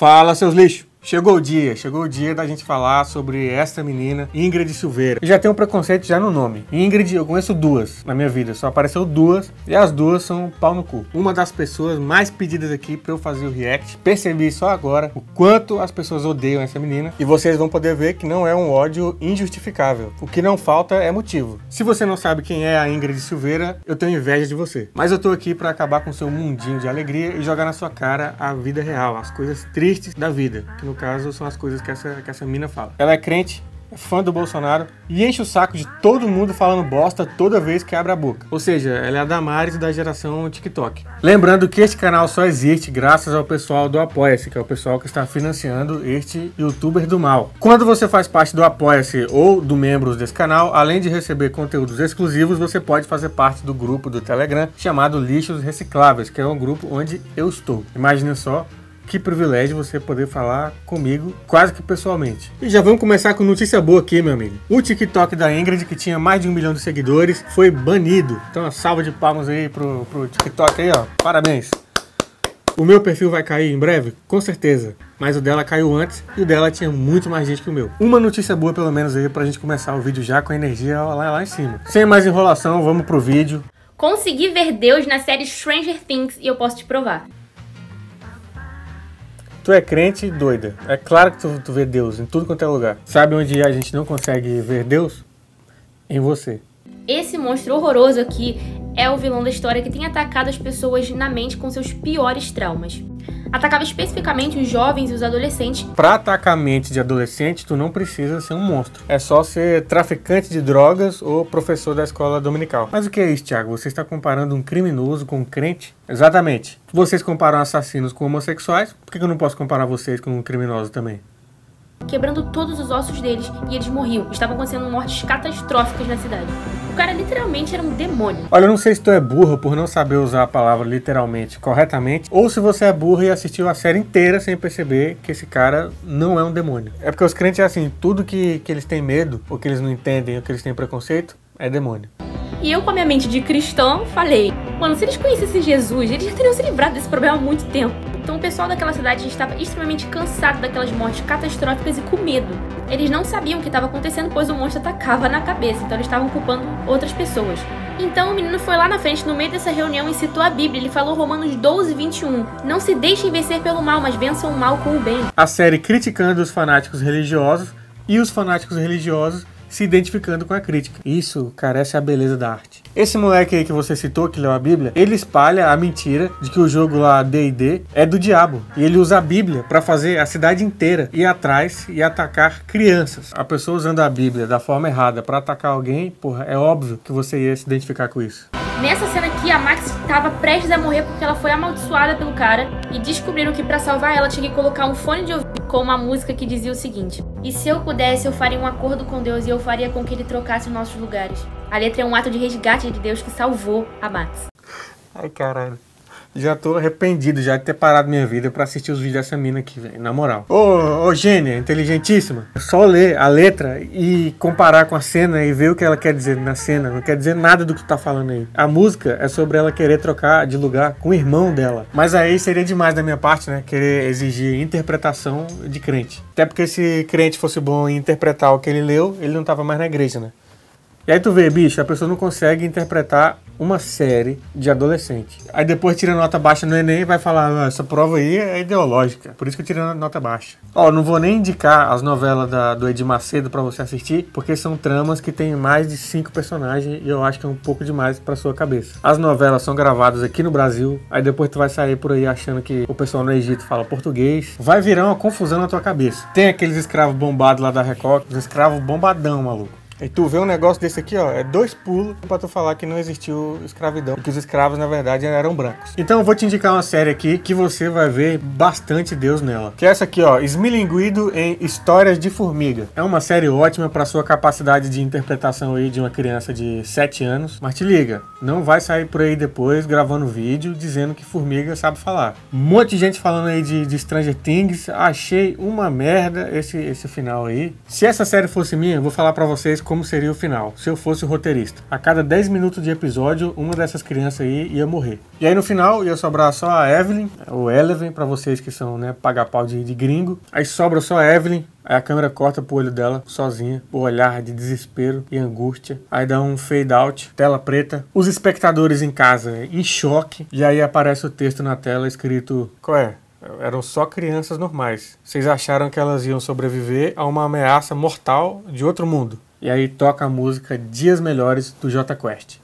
Fala, seus lixos. Chegou o dia, chegou o dia da gente falar sobre esta menina, Ingrid Silveira. Eu já tenho um preconceito já no nome. Ingrid, eu conheço duas na minha vida, só apareceu duas e as duas são pau no cu. Uma das pessoas mais pedidas aqui para eu fazer o react. Percebi só agora o quanto as pessoas odeiam essa menina e vocês vão poder ver que não é um ódio injustificável. O que não falta é motivo. Se você não sabe quem é a Ingrid Silveira, eu tenho inveja de você. Mas eu tô aqui para acabar com seu mundinho de alegria e jogar na sua cara a vida real, as coisas tristes da vida. Que no caso, são as coisas que essa, que essa mina fala. Ela é crente, é fã do Bolsonaro e enche o saco de todo mundo falando bosta toda vez que abre a boca. Ou seja, ela é a Damares da geração TikTok. Lembrando que este canal só existe graças ao pessoal do Apoia-se, que é o pessoal que está financiando este youtuber do mal. Quando você faz parte do Apoia-se ou do membros desse canal, além de receber conteúdos exclusivos, você pode fazer parte do grupo do Telegram chamado Lixos Recicláveis, que é um grupo onde eu estou. imagine só, que privilégio você poder falar comigo quase que pessoalmente. E já vamos começar com notícia boa aqui, meu amigo. O TikTok da Ingrid, que tinha mais de um milhão de seguidores, foi banido. Então, uma salva de palmas aí pro, pro TikTok aí, ó. Parabéns. O meu perfil vai cair em breve? Com certeza. Mas o dela caiu antes e o dela tinha muito mais gente que o meu. Uma notícia boa, pelo menos, aí, pra gente começar o vídeo já com a energia lá, lá em cima. Sem mais enrolação, vamos pro vídeo. Consegui ver Deus na série Stranger Things e eu posso te provar tu é crente, doida. É claro que tu, tu vê Deus em tudo quanto é lugar. Sabe onde a gente não consegue ver Deus? Em você. Esse monstro horroroso aqui é o vilão da história que tem atacado as pessoas na mente com seus piores traumas. Atacava especificamente os jovens e os adolescentes. Pra atacar a mente de adolescente, tu não precisa ser um monstro. É só ser traficante de drogas ou professor da escola dominical. Mas o que é isso, Thiago? Você está comparando um criminoso com um crente? Exatamente. Vocês comparam assassinos com homossexuais, por que eu não posso comparar vocês com um criminoso também? quebrando todos os ossos deles e eles morriam. Estavam acontecendo mortes catastróficas na cidade. O cara literalmente era um demônio. Olha, eu não sei se tu é burro por não saber usar a palavra literalmente corretamente, ou se você é burro e assistiu a série inteira sem perceber que esse cara não é um demônio. É porque os crentes, é assim, tudo que, que eles têm medo, ou que eles não entendem, ou que eles têm preconceito, é demônio. E eu, com a minha mente de cristão, falei: mano, se eles conhecessem Jesus, eles já teriam se livrado desse problema há muito tempo. Então o pessoal daquela cidade estava extremamente cansado daquelas mortes catastróficas e com medo. Eles não sabiam o que estava acontecendo, pois o monstro atacava na cabeça, então eles estavam culpando outras pessoas. Então o menino foi lá na frente, no meio dessa reunião, e citou a Bíblia. Ele falou Romanos 12, 21. Não se deixem vencer pelo mal, mas vençam o mal com o bem. A série criticando os fanáticos religiosos e os fanáticos religiosos se identificando com a crítica. Isso carece é a beleza da arte. Esse moleque aí que você citou, que leu a Bíblia, ele espalha a mentira de que o jogo lá D&D é do diabo. E ele usa a Bíblia para fazer a cidade inteira ir atrás e atacar crianças. A pessoa usando a Bíblia da forma errada para atacar alguém, porra, é óbvio que você ia se identificar com isso. Nessa cena aqui, a Max estava prestes a morrer porque ela foi amaldiçoada pelo cara e descobriram que para salvar ela tinha que colocar um fone de ouvido com uma música que dizia o seguinte: E se eu pudesse, eu faria um acordo com Deus e eu faria com que ele trocasse os nossos lugares. A letra é um ato de resgate de Deus que salvou a Max. Ai, caralho. Já tô arrependido já de ter parado minha vida para assistir os vídeos dessa mina aqui, velho. Na moral. Ô, ô gênia, inteligentíssima. É só ler a letra e comparar com a cena e ver o que ela quer dizer na cena. Não quer dizer nada do que tu tá falando aí. A música é sobre ela querer trocar de lugar com o irmão dela. Mas aí seria demais da minha parte, né? Querer exigir interpretação de crente. Até porque se crente fosse bom em interpretar o que ele leu, ele não tava mais na igreja, né? E aí tu vê, bicho, a pessoa não consegue interpretar uma série de adolescente. Aí depois tira nota baixa no Enem e vai falar, ah, essa prova aí é ideológica, por isso que eu tirei nota baixa. Ó, não vou nem indicar as novelas da, do Ed Macedo para você assistir, porque são tramas que tem mais de cinco personagens e eu acho que é um pouco demais para sua cabeça. As novelas são gravadas aqui no Brasil, aí depois tu vai sair por aí achando que o pessoal no Egito fala português, vai virar uma confusão na tua cabeça. Tem aqueles escravos bombados lá da Record, os escravos bombadão, maluco. E tu vê um negócio desse aqui, ó, é dois pulos pra tu falar que não existiu escravidão, que os escravos, na verdade, eram brancos. Então eu vou te indicar uma série aqui que você vai ver bastante Deus nela. Que é essa aqui, ó, Esmilinguido em Histórias de Formiga. É uma série ótima pra sua capacidade de interpretação aí de uma criança de 7 anos. Mas te liga, não vai sair por aí depois gravando vídeo dizendo que formiga sabe falar. Um monte de gente falando aí de, de Stranger Things, achei uma merda esse, esse final aí. Se essa série fosse minha, eu vou falar pra vocês como seria o final, se eu fosse o roteirista. A cada 10 minutos de episódio, uma dessas crianças aí ia morrer. E aí no final ia sobrar só a Evelyn, ou Eleven, para vocês que são, né, paga-pau de, de gringo. Aí sobra só a Evelyn, Aí a câmera corta pro olho dela, sozinha, o olhar de desespero e angústia. Aí dá um fade out, tela preta. Os espectadores em casa em choque. E aí aparece o texto na tela escrito: Qual é? Eram só crianças normais. Vocês acharam que elas iam sobreviver a uma ameaça mortal de outro mundo. E aí toca a música Dias Melhores do J Quest.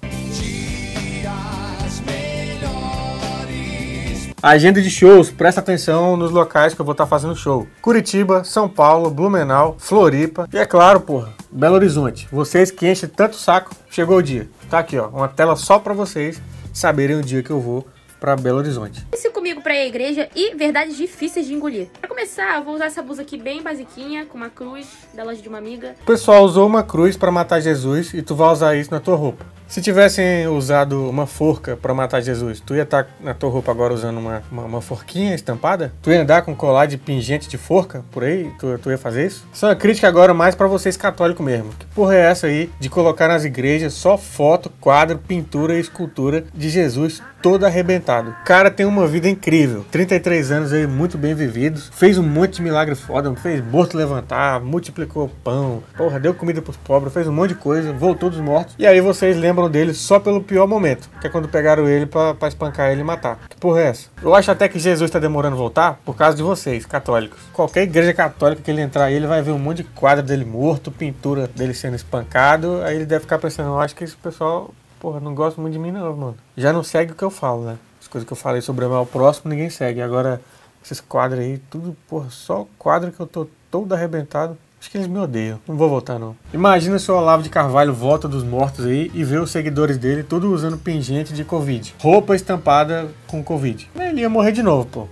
agenda de shows, presta atenção nos locais que eu vou estar tá fazendo show. Curitiba, São Paulo, Blumenau, Floripa e é claro, porra, Belo Horizonte. Vocês que enchem tanto saco, chegou o dia. Tá aqui, ó, uma tela só para vocês saberem o dia que eu vou para Belo Horizonte. Pense comigo para a igreja e verdades difíceis de engolir. Para começar, eu vou usar essa blusa aqui bem basiquinha, com uma cruz da loja de uma amiga. O pessoal usou uma cruz para matar Jesus e tu vai usar isso na tua roupa. Se tivessem usado uma forca para matar Jesus, tu ia estar tá na tua roupa agora usando uma, uma, uma, forquinha estampada? Tu ia andar com colar de pingente de forca por aí? Tu, tu ia fazer isso? Só é uma crítica agora mais para vocês católicos mesmo. Que porra é essa aí de colocar nas igrejas só foto, quadro, pintura e escultura de Jesus todo arrebentado? O cara tem uma vida incrível. 33 anos aí muito bem vividos. Fez um monte de milagre foda. Fez morto levantar, multiplicou pão. Porra, deu comida pros pobres. Fez um monte de coisa. Voltou dos mortos. E aí vocês lembram lembram dele só pelo pior momento, que é quando pegaram ele para espancar ele e matar. Que porra é essa? Eu acho até que Jesus está demorando voltar por causa de vocês, católicos. Qualquer igreja católica que ele entrar, ele vai ver um monte de quadro dele morto, pintura dele sendo espancado, aí ele deve ficar pensando, eu acho que esse pessoal, porra, não gosta muito de mim não, mano. Já não segue o que eu falo, né? As coisas que eu falei sobre amar o próximo, ninguém segue. Agora, esses quadros aí, tudo, porra, só quadro que eu tô todo arrebentado. Acho que eles me odeiam. Não vou voltar, não. Imagina se o Olavo de Carvalho volta dos mortos aí e vê os seguidores dele tudo usando pingente de Covid. Roupa estampada com Covid. Ele ia morrer de novo, pô.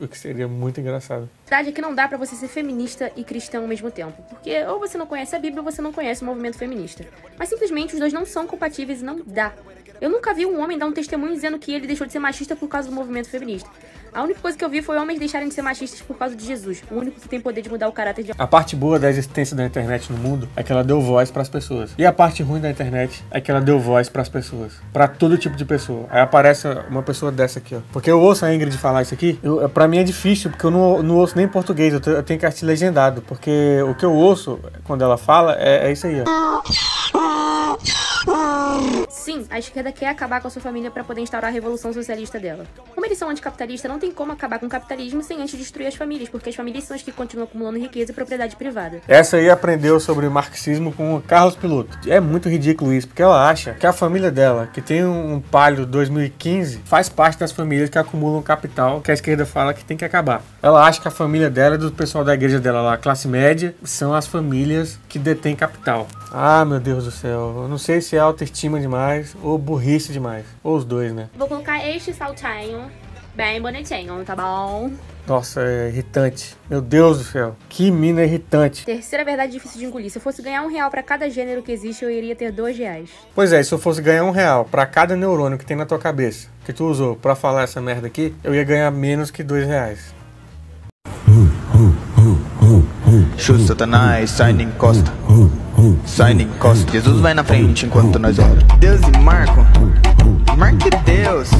O que seria muito engraçado. A verdade é que não dá para você ser feminista e cristão ao mesmo tempo. Porque ou você não conhece a Bíblia ou você não conhece o movimento feminista. Mas simplesmente os dois não são compatíveis e não dá. Eu nunca vi um homem dar um testemunho dizendo que ele deixou de ser machista por causa do movimento feminista. A única coisa que eu vi foi homens deixarem de ser machistas por causa de Jesus, o único que tem poder de mudar o caráter de. A parte boa da existência da internet no mundo é que ela deu voz para as pessoas. E a parte ruim da internet é que ela deu voz para as pessoas, para todo tipo de pessoa. Aí aparece uma pessoa dessa aqui, ó. Porque eu ouço a Ingrid falar isso aqui, Para é, pra mim é difícil, porque eu não, não ouço nem português, eu, eu tenho que assistir legendado, porque o que eu ouço quando ela fala é, é isso aí, ó. Sim, a esquerda quer acabar com a sua família para poder instaurar a revolução socialista dela. Como eles são anticapitalistas, não tem como acabar com o capitalismo sem antes destruir as famílias, porque as famílias são as que continuam acumulando riqueza e propriedade privada. Essa aí aprendeu sobre marxismo com o Carlos Piloto. É muito ridículo isso, porque ela acha que a família dela, que tem um palho 2015, faz parte das famílias que acumulam capital que a esquerda fala que tem que acabar. Ela acha que a família dela, do pessoal da igreja dela lá, classe média, são as famílias que detêm capital. Ah, meu Deus do céu, eu não sei se é autoestima demais demais ou burrice demais. Ou os dois, né? Vou colocar este saltinho bem bonitinho, tá bom? Nossa, é irritante. Meu Deus do céu. Que mina irritante. Terceira verdade difícil de engolir. Se eu fosse ganhar um real para cada gênero que existe, eu iria ter dois reais. Pois é, se eu fosse ganhar um real para cada neurônio que tem na tua cabeça, que tu usou para falar essa merda aqui, eu ia ganhar menos que dois reais. Chute hum, hum, hum, Satanás, Shining Costa. Signing em costa, Jesus vai na frente enquanto nós ora. Deus e Marco, Marque Deus.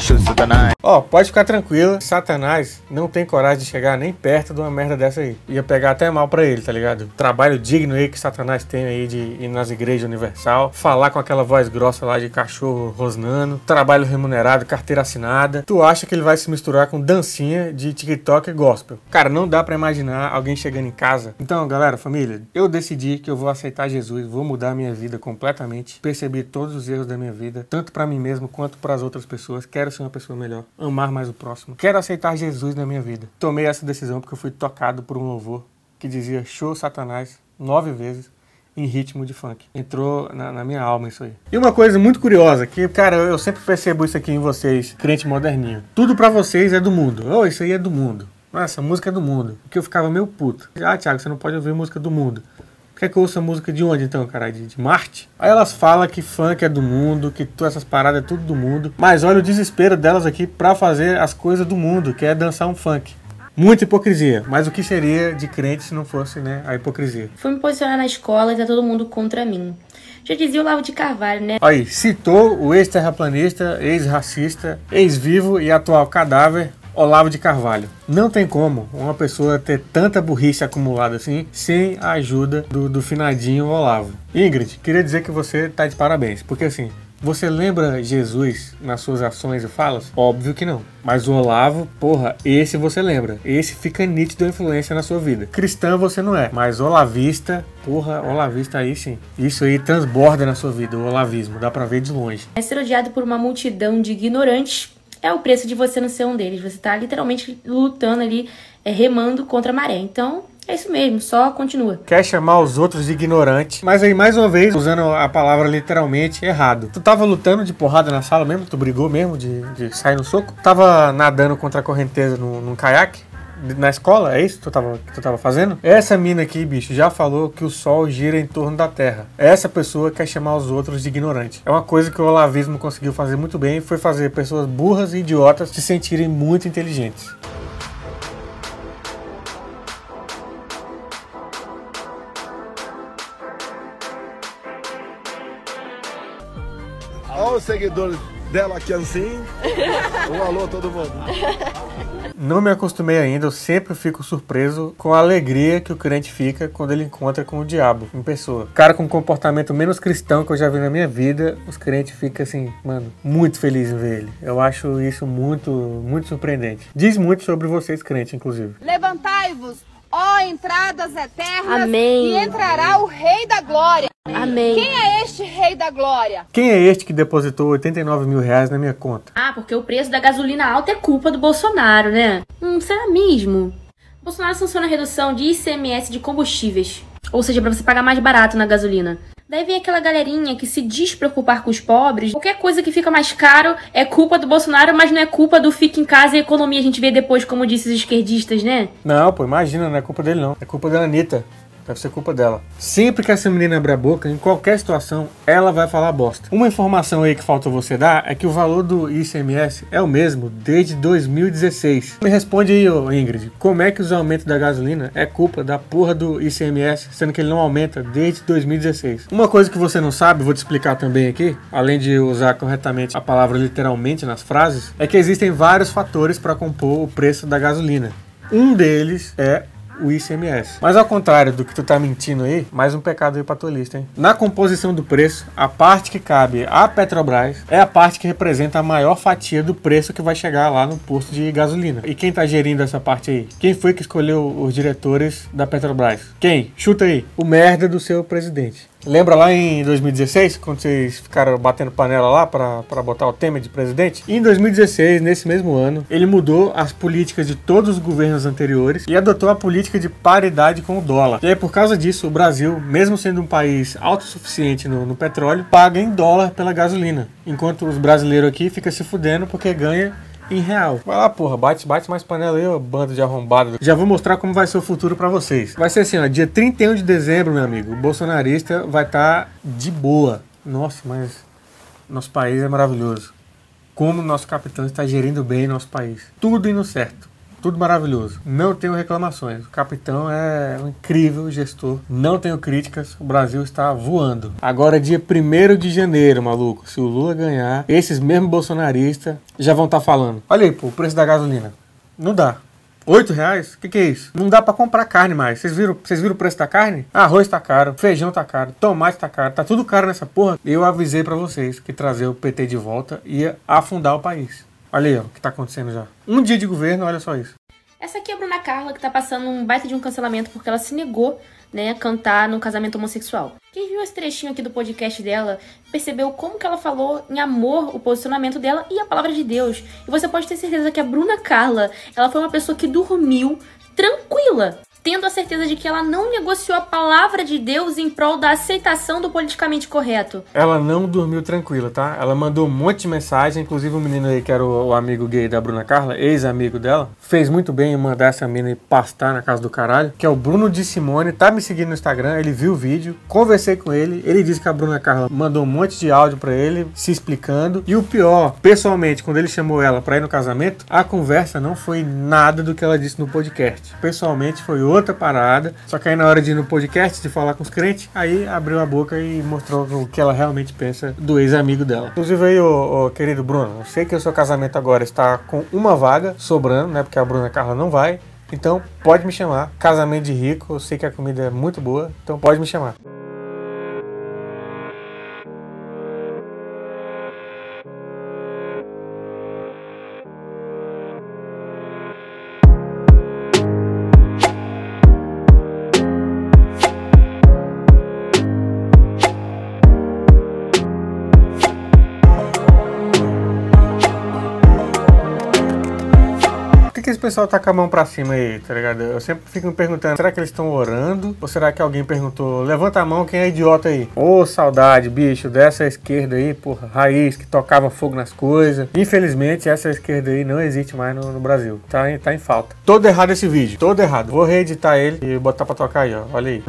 Satanás. Ó, oh, pode ficar tranquila, Satanás não tem coragem de chegar nem perto de uma merda dessa aí. Ia pegar até mal pra ele, tá ligado? Trabalho digno aí que Satanás tem aí de ir nas igrejas universal, falar com aquela voz grossa lá de cachorro rosnando, trabalho remunerado, carteira assinada. Tu acha que ele vai se misturar com dancinha de TikTok e gospel? Cara, não dá para imaginar alguém chegando em casa. Então, galera, família, eu decidi que eu vou aceitar Jesus, vou mudar minha vida completamente, percebi todos os erros da minha vida, tanto para mim mesmo quanto para as outras pessoas. Quero quero ser uma pessoa melhor, amar mais o próximo, quero aceitar Jesus na minha vida. Tomei essa decisão porque eu fui tocado por um louvor que dizia show Satanás nove vezes em ritmo de funk. Entrou na, na, minha alma isso aí. E uma coisa muito curiosa, que, cara, eu, sempre percebo isso aqui em vocês, crente moderninho. Tudo para vocês é do mundo. Oh, isso aí é do mundo. Nossa, música é do mundo. Porque eu ficava meio puto. Ah, Thiago, você não pode ouvir música do mundo. Quer que eu ouça música de onde então, caralho? De, de, Marte? Aí elas falam que funk é do mundo, que tu, essas paradas é tudo do mundo. Mas olha o desespero delas aqui pra fazer as coisas do mundo, que é dançar um funk. Muita hipocrisia, mas o que seria de crente se não fosse, né, a hipocrisia? Fui me posicionar na escola e tá todo mundo contra mim. Já dizia o Lavo de Carvalho, né? Aí, citou o ex-terraplanista, ex-racista, ex-vivo e atual cadáver Olavo de Carvalho. Não tem como uma pessoa ter tanta burrice acumulada assim sem a ajuda do, do finadinho Olavo. Ingrid, queria dizer que você tá de parabéns, porque assim, você lembra Jesus nas suas ações e falas? Óbvio que não. Mas o Olavo, porra, esse você lembra. Esse fica nítido a influência na sua vida. Cristã você não é, mas olavista, porra, olavista aí sim. Isso aí transborda na sua vida, o olavismo. Dá pra ver de longe. É ser odiado por uma multidão de ignorantes é o preço de você não ser um deles. Você tá literalmente lutando ali, é, remando contra a maré. Então, é isso mesmo, só continua. Quer chamar os outros de ignorante, mas aí mais uma vez, usando a palavra literalmente, errado. Tu tava lutando de porrada na sala mesmo? Tu brigou mesmo de, de sair no soco? Tava nadando contra a correnteza num, num caiaque? na escola, é isso que tu tava, que tu tava fazendo? Essa mina aqui, bicho, já falou que o sol gira em torno da Terra. É essa pessoa quer chamar os outros de ignorante. É uma coisa que o olavismo conseguiu fazer muito bem, foi fazer pessoas burras e idiotas se sentirem muito inteligentes. Olha os seguidores dela aqui assim. Um alô todo mundo. Não me acostumei ainda, eu sempre fico surpreso com a alegria que o crente fica quando ele encontra com o diabo em pessoa. Cara com um comportamento menos cristão que eu já vi na minha vida, os crentes ficam assim, mano, muito felizes em ver ele. Eu acho isso muito, muito surpreendente. Diz muito sobre vocês, crente, inclusive. Levantai-vos ó entradas eternas, Amém. e entrará o Rei da Glória. Amém. Quem é este Rei da Glória? Quem é este que depositou 89 mil reais na minha conta? Ah, porque o preço da gasolina alta é culpa do Bolsonaro, né? Hum, será mesmo? Bolsonaro sanciona a redução de ICMS de combustíveis. Ou seja, para você pagar mais barato na gasolina. Daí vem aquela galerinha que se diz preocupar com os pobres. Qualquer coisa que fica mais caro é culpa do Bolsonaro, mas não é culpa do fica em casa e economia. A gente vê depois, como disse os esquerdistas, né? Não, pô, imagina, não é culpa dele não. É culpa da Anitta. Deve ser culpa dela. Sempre que essa menina abre a boca, em qualquer situação, ela vai falar bosta. Uma informação aí que falta você dar é que o valor do ICMS é o mesmo desde 2016. Me responde aí, Ingrid, como é que os aumentos da gasolina é culpa da porra do ICMS, sendo que ele não aumenta desde 2016? Uma coisa que você não sabe, vou te explicar também aqui, além de usar corretamente a palavra literalmente nas frases, é que existem vários fatores para compor o preço da gasolina. Um deles é o ICMS. Mas ao contrário do que tu tá mentindo aí, mais um pecado aí pra tua lista, hein? Na composição do preço, a parte que cabe à Petrobras é a parte que representa a maior fatia do preço que vai chegar lá no posto de gasolina. E quem tá gerindo essa parte aí? Quem foi que escolheu os diretores da Petrobras? Quem? Chuta aí. O merda do seu presidente. Lembra lá em 2016, quando vocês ficaram batendo panela lá para botar o Temer de presidente? Em 2016, nesse mesmo ano, ele mudou as políticas de todos os governos anteriores e adotou a política de paridade com o dólar. E aí, por causa disso, o Brasil, mesmo sendo um país autossuficiente no, no petróleo, paga em dólar pela gasolina, enquanto os brasileiros aqui ficam se fudendo porque ganha em real. Vai lá, porra, bate, bate mais panela aí, ó, banda de arrombado. Já vou mostrar como vai ser o futuro para vocês. Vai ser assim, ó, dia 31 de dezembro, meu amigo, o bolsonarista vai estar tá de boa. Nossa, mas nosso país é maravilhoso. Como nosso capitão está gerindo bem nosso país. Tudo indo certo tudo maravilhoso. Não tenho reclamações. O capitão é um incrível gestor. Não tenho críticas. O Brasil está voando. Agora, é dia 1 de janeiro, maluco. Se o Lula ganhar, esses mesmos bolsonaristas já vão estar tá falando. Olha aí, pô, o preço da gasolina. Não dá. Oito reais? O que, que, é isso? Não dá para comprar carne mais. Vocês viram, vocês viram o preço da carne? Arroz tá caro, feijão tá caro, tomate tá caro, tá tudo caro nessa porra. Eu avisei para vocês que trazer o PT de volta ia afundar o país. Olha aí ó, o que tá acontecendo já. Um dia de governo, olha só isso. Essa aqui é a Bruna Carla, que tá passando um baita de um cancelamento porque ela se negou né, a cantar no casamento homossexual. Quem viu esse trechinho aqui do podcast dela percebeu como que ela falou em amor o posicionamento dela e a palavra de Deus. E você pode ter certeza que a Bruna Carla, ela foi uma pessoa que dormiu tranquila tendo a certeza de que ela não negociou a palavra de Deus em prol da aceitação do politicamente correto. Ela não dormiu tranquila, tá? Ela mandou um monte de mensagem, inclusive o menino aí que era o, o amigo gay da Bruna Carla, ex-amigo dela, fez muito bem em mandar essa menina pastar na casa do caralho, que é o Bruno de Simone, tá me seguindo no Instagram, ele viu o vídeo, conversei com ele, ele disse que a Bruna Carla mandou um monte de áudio para ele, se explicando, e o pior, pessoalmente, quando ele chamou ela para ir no casamento, a conversa não foi nada do que ela disse no podcast. Pessoalmente foi outro outra parada. Só que aí na hora de ir no podcast, de falar com os crentes, aí abriu a boca e mostrou o que ela realmente pensa do ex-amigo dela. Inclusive aí, ô, ô, querido Bruno, eu sei que o seu casamento agora está com uma vaga sobrando, né? Porque a Bruna Carla não vai. Então pode me chamar. Casamento de rico, eu sei que a comida é muito boa, então pode me chamar. que esse pessoal tá com a mão pra cima aí, tá ligado? Eu sempre fico me perguntando, será que eles estão orando? Ou será que alguém perguntou, levanta a mão, quem é idiota aí? Ô, oh, saudade, bicho, dessa esquerda aí, porra, raiz, que tocava fogo nas coisas. Infelizmente, essa esquerda aí não existe mais no, no Brasil. Tá, tá em falta. Todo errado esse vídeo, todo errado. Vou reeditar ele e botar pra tocar aí, ó. Olha aí.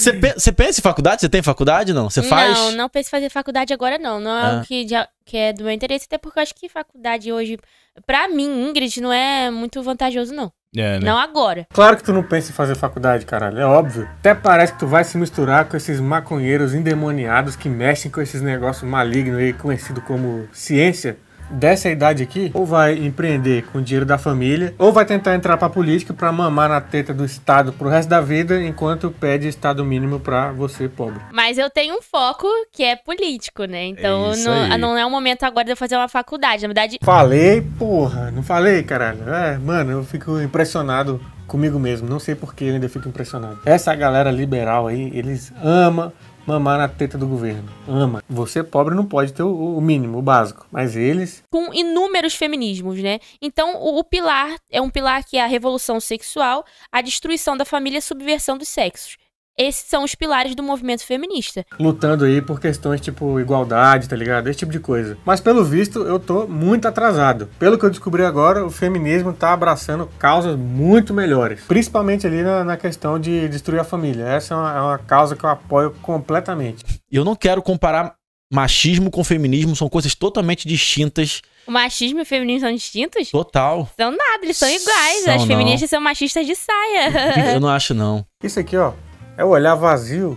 Você pe pensa em faculdade? Você tem faculdade, não? Você faz? Não, não penso em fazer faculdade agora, não. Não é ah. o que, que é do meu interesse, até porque eu acho que faculdade hoje, pra mim, Ingrid, não é muito vantajoso, não. É, né? Não agora. Claro que tu não pensa em fazer faculdade, caralho. É óbvio. Até parece que tu vai se misturar com esses maconheiros endemoniados que mexem com esses negócios malignos aí, conhecido como ciência dessa idade aqui, ou vai empreender com o dinheiro da família, ou vai tentar entrar para política para mamar na teta do Estado pro resto da vida, enquanto pede Estado mínimo para você pobre. Mas eu tenho um foco que é político, né? Então é não, não, é o momento agora de eu fazer uma faculdade. Na verdade. Falei, porra, não falei, caralho. É, mano, eu fico impressionado comigo mesmo. Não sei por que ainda fico impressionado. Essa galera liberal aí, eles amam mamar na teta do governo. Ama. Você pobre não pode ter o, o mínimo, o básico. Mas eles. Com inúmeros feminismos, né? Então, o, o, pilar é um pilar que é a revolução sexual, a destruição da família e a subversão dos sexos esses são os pilares do movimento feminista. Lutando aí por questões tipo igualdade, tá ligado? Esse tipo de coisa. Mas pelo visto, eu tô muito atrasado. Pelo que eu descobri agora, o feminismo tá abraçando causas muito melhores. Principalmente ali na, na questão de destruir a família. Essa é uma, é uma causa que eu apoio completamente. Eu não quero comparar machismo com feminismo, são coisas totalmente distintas. O machismo e o feminismo são distintos? Total. São nada, eles são iguais. São As feministas não. são machistas de saia. Eu não acho, não. Isso aqui, ó, é o olhar vazio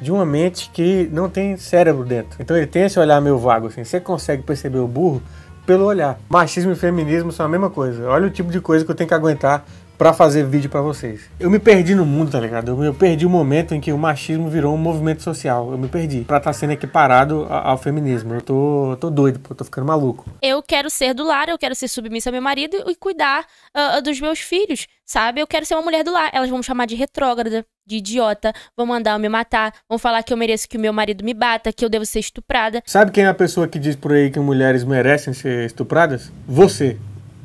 de uma mente que não tem cérebro dentro. Então ele tem esse olhar meio vago, assim. Você consegue perceber o burro pelo olhar. Machismo e feminismo são a mesma coisa. Olha o tipo de coisa que eu tenho que aguentar para fazer vídeo para vocês. Eu me perdi no mundo, tá ligado? Eu, eu perdi o momento em que o machismo virou um movimento social. Eu me perdi para estar tá sendo equiparado ao, ao feminismo. Eu tô, eu tô doido, pô, eu tô ficando maluco. Eu quero ser do lar, eu quero ser submissa ao meu marido e cuidar uh, dos meus filhos, sabe? Eu quero ser uma mulher do lar. Elas vão me chamar de retrógrada, de idiota, vão mandar eu me matar, vão falar que eu mereço que o meu marido me bata, que eu devo ser estuprada. Sabe quem é a pessoa que diz por aí que mulheres merecem ser estupradas? Você.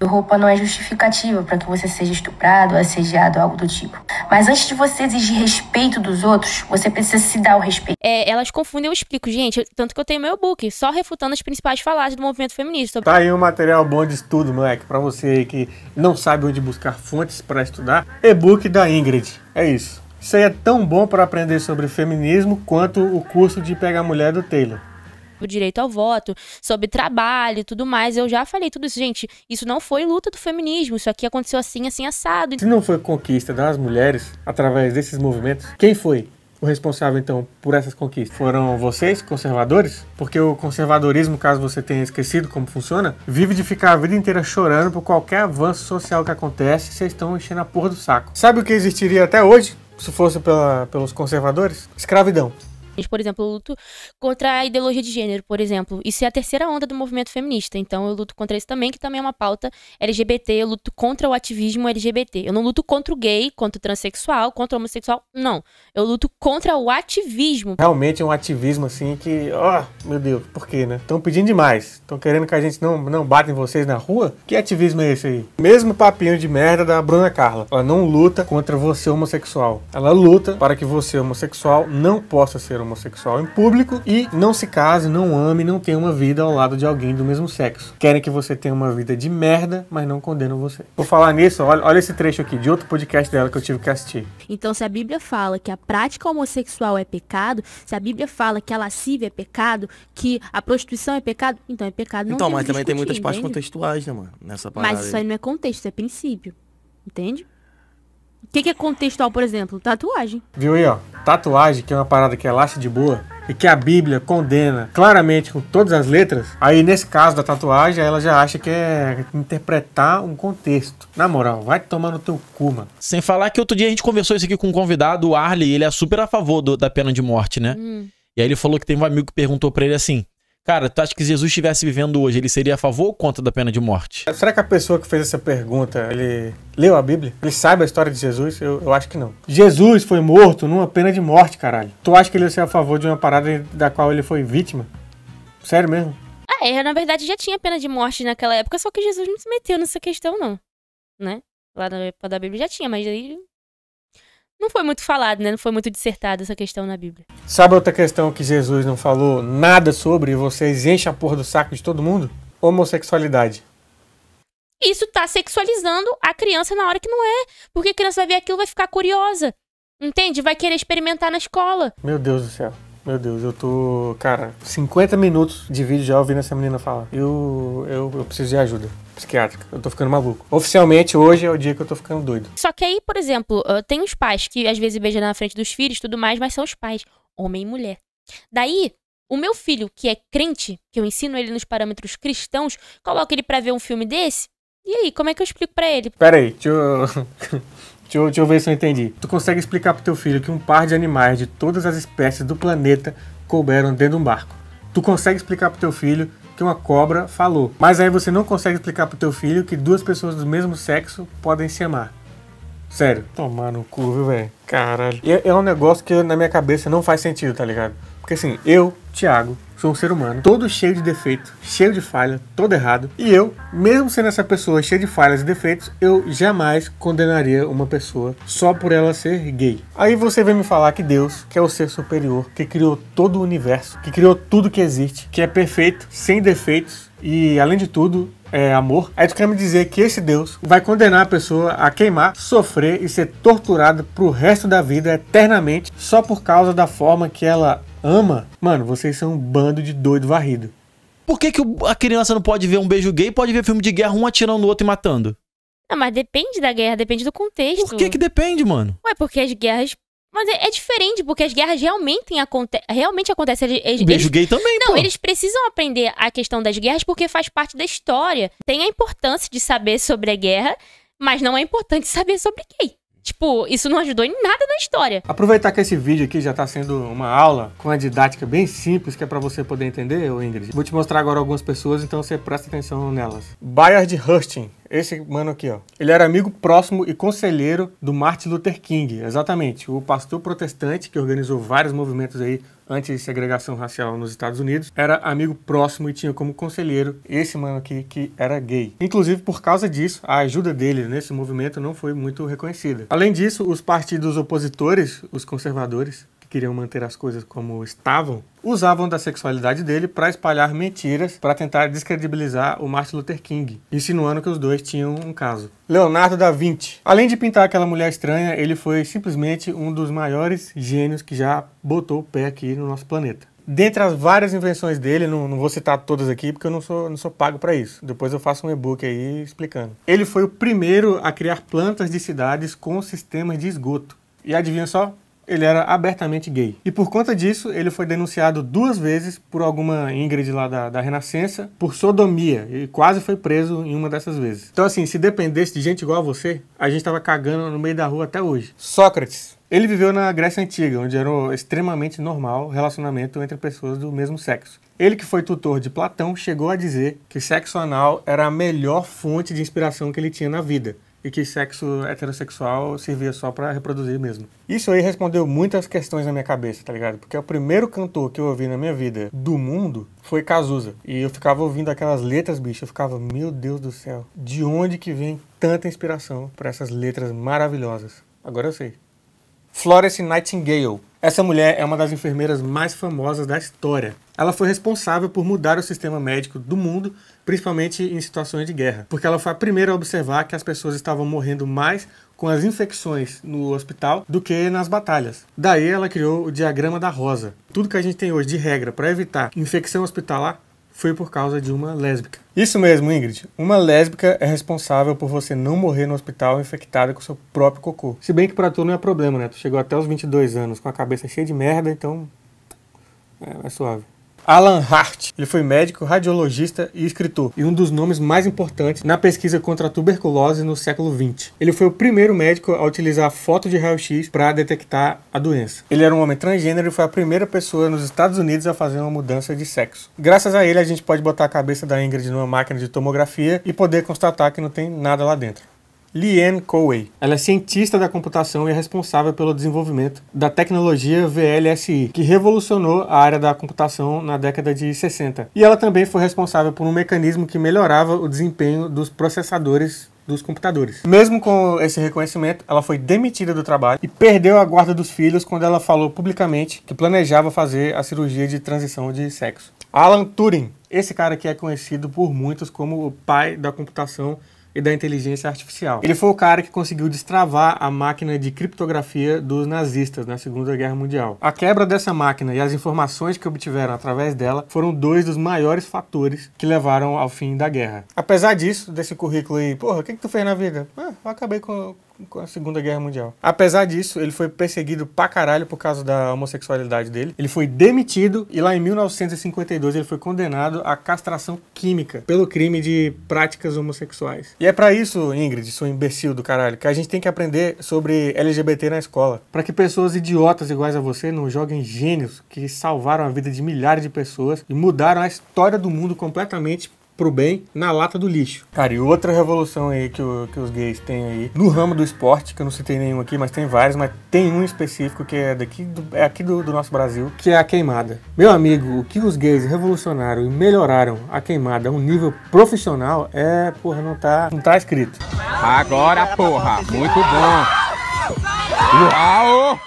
Roupa não é justificativa para que você seja estuprado, assediado, algo do tipo. Mas antes de você exigir respeito dos outros, você precisa se dar o respeito. É, elas confundem, eu explico, gente. Tanto que eu tenho meu book, só refutando as principais falácias do movimento feminista. Tá aí um material bom de estudo, moleque. Para você que não sabe onde buscar fontes para estudar, e-book da Ingrid. É isso. Isso aí é tão bom para aprender sobre feminismo quanto o curso de Pegar Mulher do Taylor o tipo, direito ao voto, sobre trabalho e tudo mais. Eu já falei tudo isso, gente. Isso não foi luta do feminismo, isso aqui aconteceu assim, assim, assado. Se não foi conquista das mulheres através desses movimentos, quem foi? o responsável então por essas conquistas? Foram vocês, conservadores? Porque o conservadorismo, caso você tenha esquecido como funciona, vive de ficar a vida inteira chorando por qualquer avanço social que acontece, vocês estão enchendo a porra do saco. Sabe o que existiria até hoje? Se fosse pela, pelos conservadores? Escravidão por exemplo, eu luto contra a ideologia de gênero, por exemplo. Isso é a terceira onda do movimento feminista. Então eu luto contra isso também, que também é uma pauta LGBT. Eu luto contra o ativismo LGBT. Eu não luto contra o gay, contra o transexual, contra o homossexual. Não. Eu luto contra o ativismo. Realmente é um ativismo assim que, ó, oh, meu Deus, por quê, né? Estão pedindo demais. Estão querendo que a gente não, não bata em vocês na rua? Que ativismo é esse aí? Mesmo papinho de merda da Bruna Carla. Ela não luta contra você homossexual. Ela luta para que você homossexual não possa ser homossexual homossexual em público e não se case, não ame, não tenha uma vida ao lado de alguém do mesmo sexo. Querem que você tenha uma vida de merda, mas não condenam você. Por falar nisso, olha, olha esse trecho aqui de outro podcast dela que eu tive que assistir. Então, se a Bíblia fala que a prática homossexual é pecado, se a Bíblia fala que a lascivia é pecado, que a prostituição é pecado, então é pecado não Então, mas também discutir, tem muitas entende? partes contextuais, né, mano? Nessa parada. Mas isso aí não é contexto, é princípio. Entende? O que, que é contextual, por exemplo? Tatuagem. Viu aí, ó? Tatuagem, que é uma parada que é laxa de boa e que a Bíblia condena claramente com todas as letras, aí nesse caso da tatuagem, ela já acha que é interpretar um contexto. Na moral, vai tomar no teu cu, mano. Sem falar que outro dia a gente conversou isso aqui com um convidado, o Arley, ele é super a favor do, da pena de morte, né? Hum. E aí ele falou que tem um amigo que perguntou para ele assim: Cara, tu acha que Jesus estivesse vivendo hoje, ele seria a favor ou contra da pena de morte? Será que a pessoa que fez essa pergunta, ele leu a Bíblia? Ele sabe a história de Jesus? Eu, eu acho que não. Jesus foi morto numa pena de morte, caralho. Tu acha que ele ia ser a favor de uma parada da qual ele foi vítima? Sério mesmo? Ah, é, na verdade já tinha pena de morte naquela época, só que Jesus não se meteu nessa questão, não. Né? Lá na época da Bíblia já tinha, mas aí não foi muito falado, né? Não foi muito dissertada essa questão na Bíblia. Sabe outra questão que Jesus não falou nada sobre e vocês enchem a porra do saco de todo mundo? Homossexualidade. Isso tá sexualizando a criança na hora que não é. Porque a criança vai ver aquilo vai ficar curiosa. Entende? Vai querer experimentar na escola. Meu Deus do céu. Meu Deus, eu tô. Cara, 50 minutos de vídeo já ouvindo essa menina falar. Eu, eu, eu preciso de ajuda psiquiátrica. Eu tô ficando maluco. Oficialmente, hoje é o dia que eu tô ficando doido. Só que aí, por exemplo, ah, tem os pais que às vezes beijam na frente dos filhos tudo mais, mas são os pais, homem e mulher. Daí, o meu filho, que é crente, que eu ensino ele nos parâmetros cristãos, coloca ele para ver um filme desse. E aí, como é que eu explico para ele? Peraí, deixa eu. Deixa eu, deixa eu, ver se eu entendi. Tu consegue explicar pro teu filho que um par de animais de todas as espécies do planeta couberam dentro de um barco. Tu consegue explicar pro teu filho que uma cobra falou. Mas aí você não consegue explicar pro teu filho que duas pessoas do mesmo sexo podem se amar. Sério. Tomar no cu, viu, velho? Caralho. É, é um negócio que na minha cabeça não faz sentido, tá ligado? Porque assim, eu, Thiago, sou um ser humano, todo cheio de defeito, cheio de falha, todo errado. E eu, mesmo sendo essa pessoa cheia de falhas e defeitos, eu jamais condenaria uma pessoa só por ela ser gay. Aí você vem me falar que Deus, que é o ser superior, que criou todo o universo, que criou tudo que existe, que é perfeito, sem defeitos e, além de tudo, é, amor. Aí tu quer me dizer que esse Deus vai condenar a pessoa a queimar, sofrer e ser torturada pro resto da vida eternamente só por causa da forma que ela ama, mano, vocês são um bando de doido varrido. Por que, que a criança não pode ver um beijo gay e pode ver filme de guerra um atirando no outro e matando? Não, ah, mas depende da guerra, depende do contexto. Por que que depende, mano? Ué, porque as guerras mas é, é, diferente, porque as guerras realmente, aconte realmente acontecem. Eles, eles, Beijo gay também, Não, pô. eles precisam aprender a questão das guerras porque faz parte da história. Tem a importância de saber sobre a guerra, mas não é importante saber sobre gay. Tipo, isso não ajudou em nada na história. Aproveitar que esse vídeo aqui já tá sendo uma aula com uma didática bem simples que é para você poder entender, Ingrid. Vou te mostrar agora algumas pessoas, então você presta atenção nelas. Bayard Rustin, esse mano aqui, ó. Ele era amigo próximo e conselheiro do Martin Luther King, exatamente, o pastor protestante que organizou vários movimentos aí anti-segregação racial nos Estados Unidos, era amigo próximo e tinha como conselheiro esse mano aqui que era gay. Inclusive, por causa disso, a ajuda dele nesse movimento não foi muito reconhecida. Além disso, os partidos opositores, os conservadores, queriam manter as coisas como estavam, usavam da sexualidade dele para espalhar mentiras para tentar descredibilizar o Martin Luther King, insinuando que os dois tinham um caso. Leonardo da Vinci. Além de pintar aquela mulher estranha, ele foi simplesmente um dos maiores gênios que já botou o pé aqui no nosso planeta. Dentre as várias invenções dele, não, não, vou citar todas aqui porque eu não sou, não sou pago para isso. Depois eu faço um e-book aí explicando. Ele foi o primeiro a criar plantas de cidades com sistemas de esgoto. E adivinha só? ele era abertamente gay. E por conta disso, ele foi denunciado duas vezes por alguma Ingrid lá da, da Renascença por sodomia e quase foi preso em uma dessas vezes. Então, assim, se dependesse de gente igual a você, a gente tava cagando no meio da rua até hoje. Sócrates. Ele viveu na Grécia Antiga, onde era extremamente normal o relacionamento entre pessoas do mesmo sexo. Ele, que foi tutor de Platão, chegou a dizer que sexo anal era a melhor fonte de inspiração que ele tinha na vida e que sexo heterossexual servia só para reproduzir mesmo. Isso aí respondeu muitas questões na minha cabeça, tá ligado? Porque o primeiro cantor que eu ouvi na minha vida do mundo foi Cazuza. E eu ficava ouvindo aquelas letras, bicho, eu ficava, meu Deus do céu, de onde que vem tanta inspiração para essas letras maravilhosas? Agora eu sei. Florence Nightingale. Essa mulher é uma das enfermeiras mais famosas da história. Ela foi responsável por mudar o sistema médico do mundo principalmente em situações de guerra, porque ela foi a primeira a observar que as pessoas estavam morrendo mais com as infecções no hospital do que nas batalhas. Daí ela criou o diagrama da rosa. Tudo que a gente tem hoje de regra para evitar infecção hospitalar foi por causa de uma lésbica. Isso mesmo, Ingrid. Uma lésbica é responsável por você não morrer no hospital infectada com seu próprio cocô. Se bem que para tu não é problema, né? Tu chegou até os 22 anos com a cabeça cheia de merda, então é, é suave. Alan Hart. Ele foi médico, radiologista e escritor, e um dos nomes mais importantes na pesquisa contra a tuberculose no século XX. Ele foi o primeiro médico a utilizar a foto de raio-x para detectar a doença. Ele era um homem transgênero e foi a primeira pessoa nos Estados Unidos a fazer uma mudança de sexo. Graças a ele, a gente pode botar a cabeça da Ingrid numa máquina de tomografia e poder constatar que não tem nada lá dentro. Lien Coway. Ela é cientista da computação e é responsável pelo desenvolvimento da tecnologia VLSI, que revolucionou a área da computação na década de 60. E ela também foi responsável por um mecanismo que melhorava o desempenho dos processadores dos computadores. Mesmo com esse reconhecimento, ela foi demitida do trabalho e perdeu a guarda dos filhos quando ela falou publicamente que planejava fazer a cirurgia de transição de sexo. Alan Turing, esse cara que é conhecido por muitos como o pai da computação e da inteligência artificial. Ele foi o cara que conseguiu destravar a máquina de criptografia dos nazistas na Segunda Guerra Mundial. A quebra dessa máquina e as informações que obtiveram através dela foram dois dos maiores fatores que levaram ao fim da guerra. Apesar disso, desse currículo aí, porra, o que, que tu fez na vida? Ah, eu acabei com, com a Segunda Guerra Mundial. Apesar disso, ele foi perseguido pra caralho por causa da homossexualidade dele. Ele foi demitido e lá em 1952 ele foi condenado à castração química pelo crime de práticas homossexuais. E é para isso, Ingrid, sou imbecil do caralho, que a gente tem que aprender sobre LGBT na escola, para que pessoas idiotas iguais a você não joguem gênios que salvaram a vida de milhares de pessoas e mudaram a história do mundo completamente pro bem na lata do lixo. Cara, e outra revolução aí que, o, que os gays têm aí no ramo do esporte, que eu não citei nenhum aqui, mas tem vários, mas tem um específico que é daqui do, é aqui do, do nosso Brasil, que é a queimada. Meu amigo, o que os gays revolucionaram e melhoraram a queimada a um nível profissional é, porra, não tá, não tá escrito. Agora, porra, muito bom. Uau! Uau!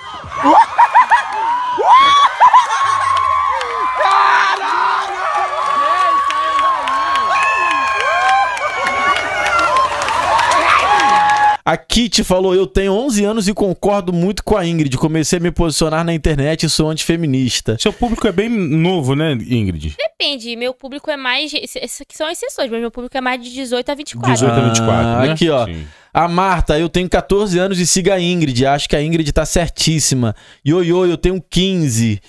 A Kit falou: Eu tenho 11 anos e concordo muito com a Ingrid. Comecei a me posicionar na internet e sou antifeminista. Seu público é bem novo, né, Ingrid? Depende. Meu público é mais. Essas são exceções, mas meu público é mais de 18 a 24. 18 a 24. Ah, né? Aqui, ó. Sim. A Marta, eu tenho 14 anos e siga a Ingrid. Acho que a Ingrid tá certíssima. Ioiô, eu tenho 15.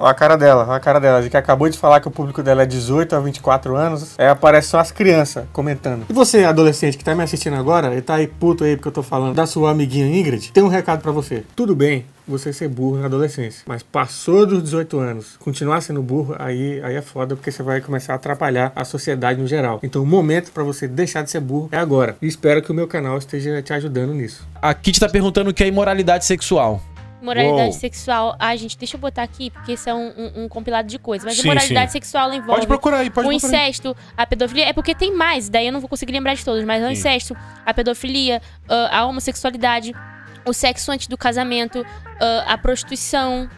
Olha a cara dela, olha a cara dela. A gente acabou de falar que o público dela é 18 a 24 anos. Aí aparece só as crianças comentando. E você, adolescente, que tá me assistindo agora e tá aí puto aí porque eu tô falando da sua amiguinha Ingrid, tem um recado para você. Tudo bem você ser burro na adolescência, mas passou dos 18 anos, continuar sendo burro, aí, aí é foda porque você vai começar a atrapalhar a sociedade no geral. Então o momento para você deixar de ser burro é agora. E espero que o meu canal esteja te ajudando nisso. A Kit tá perguntando o que é imoralidade sexual. Moralidade Uou. sexual. Ah, gente, deixa eu botar aqui, porque isso é um, um, um compilado de coisas. Mas sim, moralidade sim. sexual envolve. Pode procurar aí, pode O incesto, a pedofilia. É porque tem mais, daí eu não vou conseguir lembrar de todos, mas é sim. o incesto, a pedofilia, ah, a homossexualidade, o sexo antes do casamento, ah, a prostituição.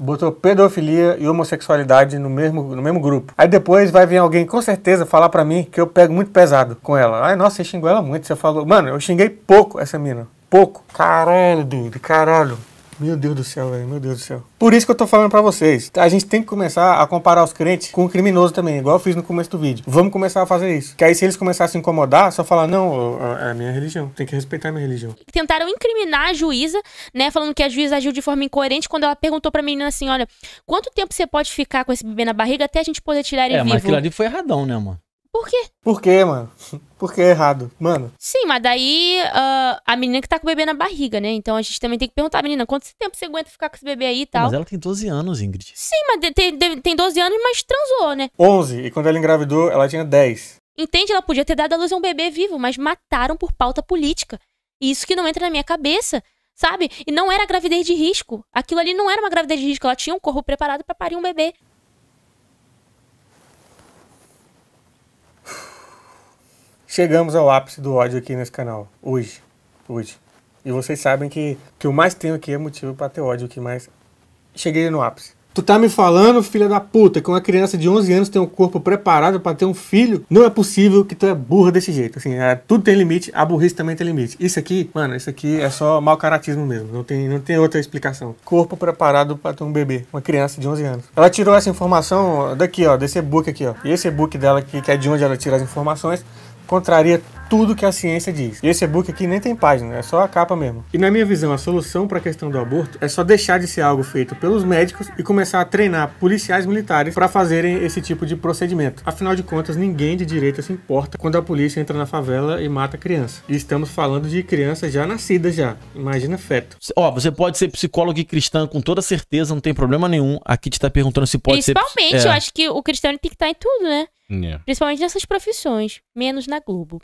Botou pedofilia e homossexualidade no mesmo, no mesmo grupo. Aí depois vai vir alguém com certeza falar para mim que eu pego muito pesado com ela. Ai, nossa, você xingou ela muito. Você falou, mano, eu xinguei pouco essa mina pouco. Caralho, dude, caralho. Meu Deus do céu, velho, meu Deus do céu. Por isso que eu tô falando para vocês. A gente tem que começar a comparar os crentes com o criminoso também, igual eu fiz no começo do vídeo. Vamos começar a fazer isso. Que aí se eles começarem a se incomodar, só falar, não, é a minha religião, tem que respeitar a minha religião. Tentaram incriminar a juíza, né, falando que a juíza agiu de forma incoerente quando ela perguntou pra menina assim, olha, quanto tempo você pode ficar com esse bebê na barriga até a gente poder tirar ele é, vivo? É, mas aquilo ali foi erradão, né, mano? Por quê? Por quê, mano? Por que é errado? Mano. Sim, mas daí uh, a menina que tá com o bebê na barriga, né? Então a gente também tem que perguntar, menina, quanto tempo você aguenta ficar com esse bebê aí e tal? Mas ela tem 12 anos, Ingrid. Sim, mas tem, tem 12 anos, mas transou, né? 11. E quando ela engravidou, ela tinha 10. Entende? Ela podia ter dado à luz a um bebê vivo, mas mataram por pauta política. E isso que não entra na minha cabeça sabe? E não era gravidez de risco. Aquilo ali não era uma gravidez de risco. Ela tinha um corpo preparado para parir um bebê. Chegamos ao ápice do ódio aqui nesse canal, hoje, hoje. E vocês sabem que que eu mais tenho aqui é motivo para ter ódio, que mais cheguei no ápice. Tu tá me falando, filha da puta, que uma criança de 11 anos tem um corpo preparado para ter um filho? Não é possível que tu é burra desse jeito. Assim, é, tudo tem limite, a burrice também tem limite. Isso aqui, mano, isso aqui é só mau caratismo mesmo. Não tem, não tem outra explicação. Corpo preparado para ter um bebê, uma criança de 11 anos. Ela tirou essa informação daqui, ó, desse e-book aqui, ó. E esse e-book dela aqui, que é de onde ela tira as informações, contraria tudo que a ciência diz. E esse e-book aqui nem tem página, é só a capa mesmo. E na minha visão, a solução para a questão do aborto é só deixar de ser algo feito pelos médicos e começar a treinar policiais militares para fazerem esse tipo de procedimento. Afinal de contas, ninguém de direita se importa quando a polícia entra na favela e mata criança. E estamos falando de criança já nascida já. Imagina feto. Ó, você pode ser psicólogo e cristã com toda certeza, não tem problema nenhum. Aqui te tá perguntando se pode Principalmente, ser Principalmente, é. eu acho que o cristão tem que estar em tudo, né? É. Principalmente nessas profissões, menos na Globo.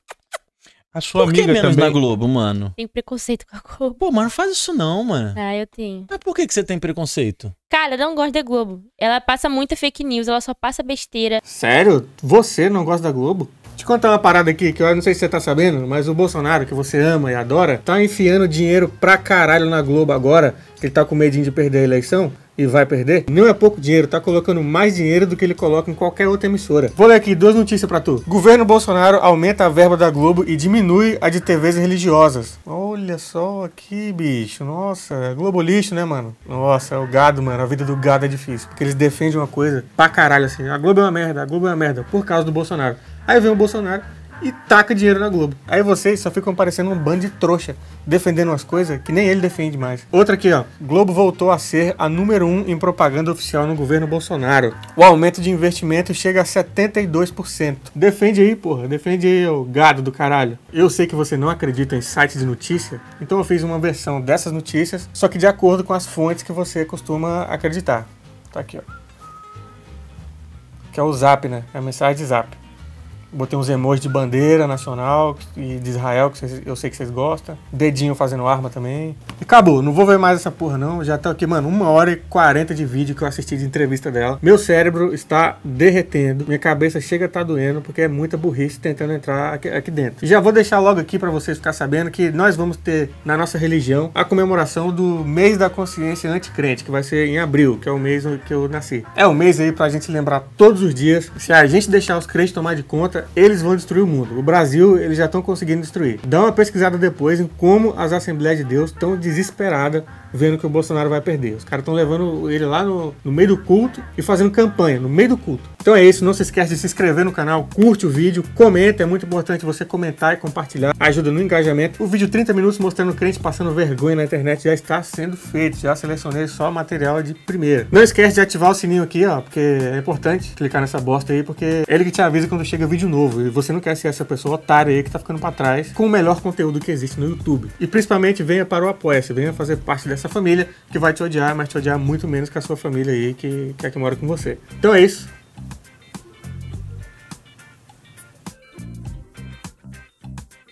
A sua Por que amiga menos também? na Globo, mano? Tem preconceito com a Globo. Pô, não faz isso não, mano. Ah, eu tenho. Mas por que, que você tem preconceito? Cara, eu não gosto da Globo. Ela passa muita fake news, ela só passa besteira. Sério? Você não gosta da Globo? Te contar uma parada aqui que eu não sei se você tá sabendo, mas o Bolsonaro, que você ama e adora, tá enfiando dinheiro pra caralho na Globo agora, que ele tá com medinho de perder a eleição e vai perder, não é pouco dinheiro, tá colocando mais dinheiro do que ele coloca em qualquer outra emissora. Vou ler aqui duas notícias para tu. Governo Bolsonaro aumenta a verba da Globo e diminui a de TVs religiosas. Olha só aqui, bicho. Nossa, é Globo lixo, né, mano? Nossa, é o gado, mano. A vida do gado é difícil. Porque eles defendem uma coisa pra caralho, assim. A Globo é uma merda, a Globo é uma merda, por causa do Bolsonaro. Aí vem o Bolsonaro e taca dinheiro na Globo. Aí vocês só ficam parecendo um bando de trouxa, defendendo umas coisas que nem ele defende mais. Outra aqui, ó. Globo voltou a ser a número um em propaganda oficial no governo Bolsonaro. O aumento de investimento chega a 72%. Defende aí, porra. Defende aí, o gado do caralho. Eu sei que você não acredita em sites de notícia, então eu fiz uma versão dessas notícias, só que de acordo com as fontes que você costuma acreditar. Tá aqui, ó. Que é o Zap, né? É a mensagem de Zap. Botei uns emojis de bandeira nacional e de Israel, que eu sei que vocês gostam. Dedinho fazendo arma também. E acabou, não vou ver mais essa porra não. Já tô aqui, mano, uma hora e quarenta de vídeo que eu assisti de entrevista dela. Meu cérebro está derretendo, minha cabeça chega a tá doendo, porque é muita burrice tentando entrar aqui, aqui dentro. já vou deixar logo aqui para vocês ficar sabendo que nós vamos ter na nossa religião a comemoração do mês da consciência anticrente, que vai ser em abril, que é o mês que eu nasci. É um mês aí pra gente lembrar todos os dias. Se a gente deixar os crentes tomar de conta, eles vão destruir o mundo. O Brasil, eles já estão conseguindo destruir. Dá uma pesquisada depois em como as Assembleias de Deus estão desesperadas vendo que o Bolsonaro vai perder. Os caras estão levando ele lá no, no, meio do culto e fazendo campanha, no meio do culto. Então é isso, não se esquece de se inscrever no canal, curte o vídeo, comenta, é muito importante você comentar e compartilhar, ajuda no engajamento. O vídeo 30 minutos mostrando crente passando vergonha na internet já está sendo feito, já selecionei só material de primeira. Não esquece de ativar o sininho aqui, ó, porque é importante clicar nessa bosta aí, porque é ele que te avisa quando chega vídeo novo e você não quer ser essa pessoa otária aí que tá ficando para trás com o melhor conteúdo que existe no YouTube. E principalmente venha para o Apoia-se, venha fazer parte dessa essa família que vai te odiar, mas te odiar muito menos que a sua família aí que, que é que mora com você. Então é isso.